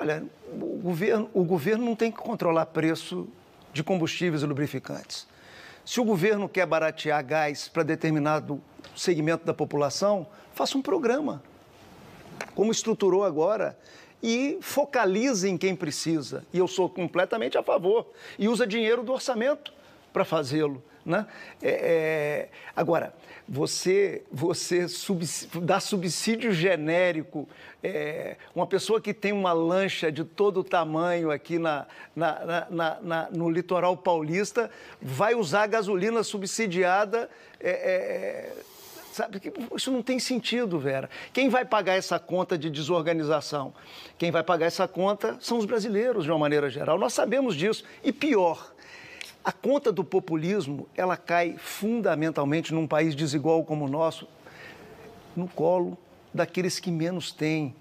Olha, o governo, o governo não tem que controlar preço de combustíveis e lubrificantes. Se o governo quer baratear gás para determinado segmento da população, faça um programa, como estruturou agora, e focalize em quem precisa. E eu sou completamente a favor. E usa dinheiro do orçamento para fazê-lo. Né? É, é, agora, você, você dá subsídio genérico, é, uma pessoa que tem uma lancha de todo tamanho aqui na, na, na, na no litoral paulista vai usar gasolina subsidiada. É, é, é sabe? Isso não tem sentido, Vera. Quem vai pagar essa conta de desorganização? Quem vai pagar essa conta são os brasileiros, de uma maneira geral. Nós sabemos disso. E pior, a conta do populismo, ela cai fundamentalmente num país desigual como o nosso, no colo daqueles que menos têm,